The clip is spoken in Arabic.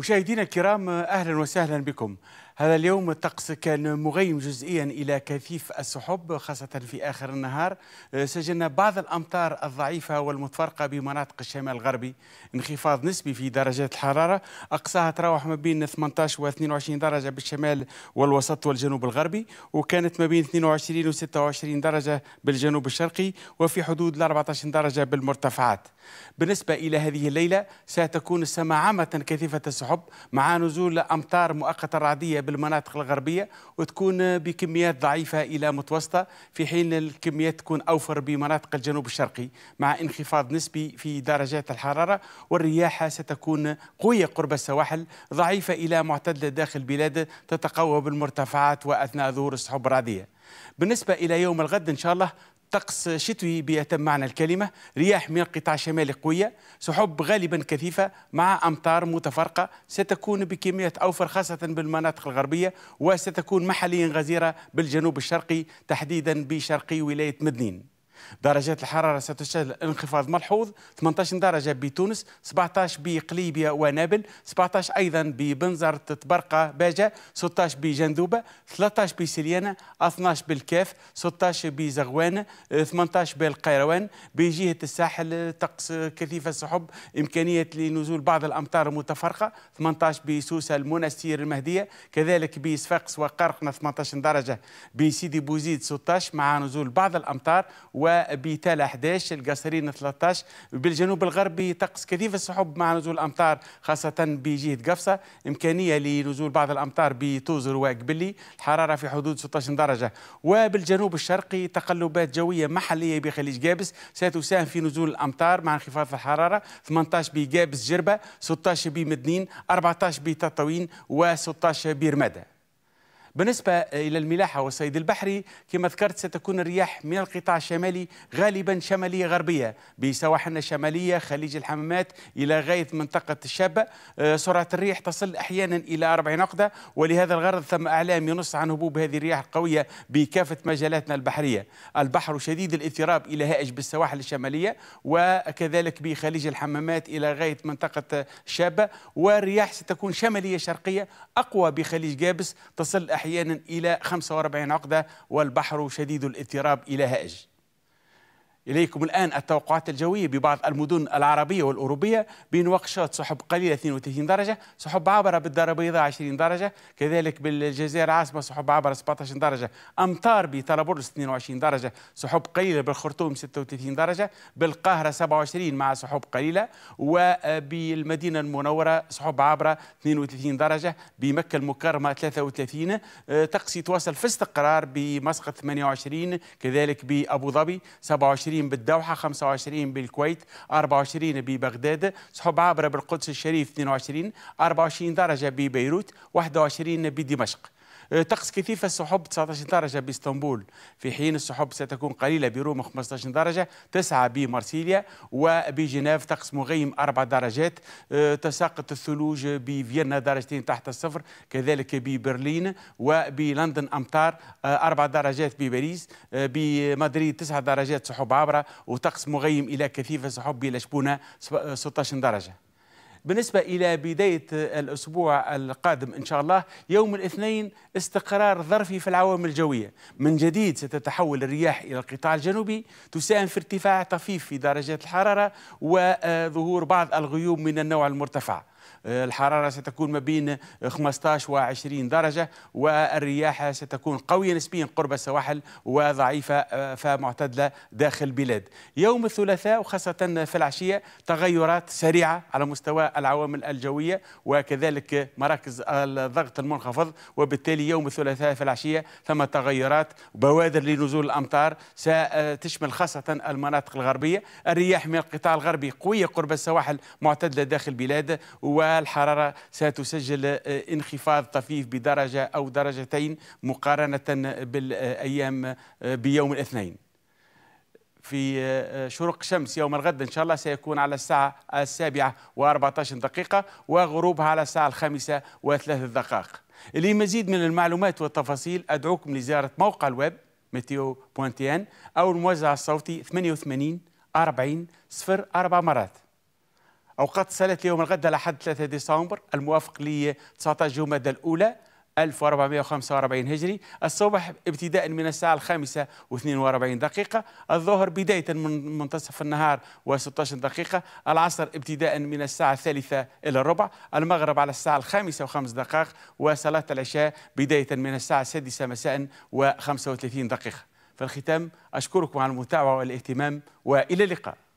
مشاهدينا الكرام اهلا وسهلا بكم هذا اليوم الطقس كان مغيم جزئيا الى كثيف السحب خاصه في اخر النهار سجلنا بعض الامطار الضعيفه والمتفرقه بمناطق الشمال الغربي انخفاض نسبي في درجات الحراره اقصاها تراوح ما بين 18 و 22 درجه بالشمال والوسط والجنوب الغربي وكانت ما بين 22 و 26 درجه بالجنوب الشرقي وفي حدود ال 14 درجه بالمرتفعات بالنسبه الى هذه الليله ستكون السماء عامه كثيفه السحب مع نزول امطار مؤقته رعديه بالمناطق الغربية وتكون بكميات ضعيفة إلى متوسطة في حين الكميات تكون أوفر بمناطق الجنوب الشرقي مع انخفاض نسبي في درجات الحرارة والرياح ستكون قوية قرب السواحل ضعيفة إلى معتدلة داخل البلاد تتقوى بالمرتفعات وأثناء ظهور السحب الرعدية بالنسبة إلى يوم الغد إن شاء الله طقس شتوي بأتم معنى الكلمة رياح من القطاع الشمالي قوية سحب غالبا كثيفة مع أمطار متفرقة ستكون بكمية أوفر خاصة بالمناطق الغربية وستكون محليا غزيرة بالجنوب الشرقي تحديدا بشرقي ولاية مدنين درجات الحرارة ستشهد انخفاض ملحوظ 18 درجة بتونس 17 بقليبيا ونابل 17 أيضا ببنزرة تبرقة باجة 16 بجندوبة 13 بسليانة 12 بالكاف 16 بزغوان 18 بالقيروان بجهة الساحل طقس كثيفة السحب إمكانية لنزول بعض الأمطار المتفرقة 18 بسوسة المنستير المهدية كذلك بصفاقس وقرقنة 18 درجة بسيدي بوزيد 16 مع نزول بعض الأمطار و وبيتالا 11 القصرين 13 بالجنوب الغربي طقس كثيف السحب مع نزول الامطار خاصه بجهه قفصه امكانيه لنزول بعض الامطار بتوزر وقبلي الحراره في حدود 16 درجه وبالجنوب الشرقي تقلبات جويه محليه بخليج جابس ستساهم في نزول الامطار مع انخفاض الحراره 18 بجابس جربه 16 بمدنين 14 بتطاوين و16 برماده بالنسبة إلى الملاحة والصيد البحري كما ذكرت ستكون الرياح من القطاع الشمالي غالبا شمالية غربية بسواحلنا الشمالية خليج الحمامات إلى غاية منطقة الشابة سرعة الريح تصل أحيانا إلى 40 عقدة ولهذا الغرض ثم أعلام ينص عن هبوب هذه الرياح القوية بكافة مجالاتنا البحرية البحر شديد الاضطراب إلى هائج بالسواحل الشمالية وكذلك بخليج الحمامات إلى غاية منطقة الشابة والرياح ستكون شمالية شرقية أقوى بخليج جابس تصل أحيانا إلى 45 عقدة والبحر شديد الاضطراب إلى هائج إليكم الآن التوقعات الجوية ببعض المدن العربية والأوروبية بنواكشوط سحب قليلة 32 درجة سحب عبرة بالدار البيضاء 20 درجة كذلك بالجزائر العاصمة سحب عبرة 17 درجة أمطار بطرابلس 22 درجة سحب قليلة بالخرطوم 36 درجة بالقاهرة 27 مع سحب قليلة وبالمدينة المنورة سحب عبرة 32 درجة بمكة المكرمة 33 تقصي تواصل في استقرار بمسقط 28 كذلك بأبو ظبي 27 بالدوحة 25 بالكويت 24 ببغداد سحب عابرة بالقدس الشريف 22 24 درجة ببيروت 21 بدمشق آه، طقس كثيف السحب 19 درجة باسطنبول في حين السحب ستكون قليلة بروما 15 درجة 9 بمارسيليا وبجنيف طقس مغيم 4 درجات آه، تساقط الثلوج بفيينا درجتين تحت الصفر كذلك ببرلين وبلندن أمطار 4 آه، درجات بباريس بمدريد 9 درجات سحب عابرة وطقس مغيم إلى كثيف السحب بلا شبونة 16 درجة بالنسبة إلى بداية الأسبوع القادم إن شاء الله يوم الاثنين استقرار ظرفي في العوامل الجوية من جديد ستتحول الرياح إلى القطاع الجنوبي تساهم في ارتفاع طفيف في درجات الحرارة وظهور بعض الغيوم من النوع المرتفع الحرارة ستكون ما بين 15 و 20 درجة والرياح ستكون قوية نسبيا قرب السواحل وضعيفة آه، فمعتدلة داخل البلاد يوم الثلاثاء وخاصة في العشية تغيرات سريعة على مستوى العوامل الجوية وكذلك مراكز الضغط المنخفض وبالتالي يوم الثلاثاء في العشية ثم تغيرات بوادر لنزول الأمطار ستشمل خاصة المناطق الغربية الرياح من القطاع الغربي قوية قرب السواحل معتدلة داخل البلاد و والحرارة ستسجل آه، انخفاض طفيف بدرجة أو درجتين مقارنة بالأيام آه، بيوم الاثنين في آه، شروق الشمس يوم الغد إن شاء الله سيكون على الساعة السابعة و14 دقيقة وغروبها على الساعة الخامسة وثلاث دقائق لمزيد من المعلومات والتفاصيل أدعوكم لزيارة موقع الويب ميتيو بوانتيان أو الموزع الصوتي 88 40 04 مرات أوقات صلاة اليوم الغد لحد 3 ديسمبر الموافق ل 19 جمادى الأولى 1445 هجري الصبح ابتداء من الساعة الخامسة و42 دقيقة الظهر بداية من منتصف النهار و16 دقيقة العصر ابتداء من الساعة الثالثة إلى الربع المغرب على الساعة الخامسة وخمس دقائق وصلاة العشاء بداية من الساعة السادسة مساء و35 دقيقة في الختام أشكركم على المتابعة والاهتمام وإلى اللقاء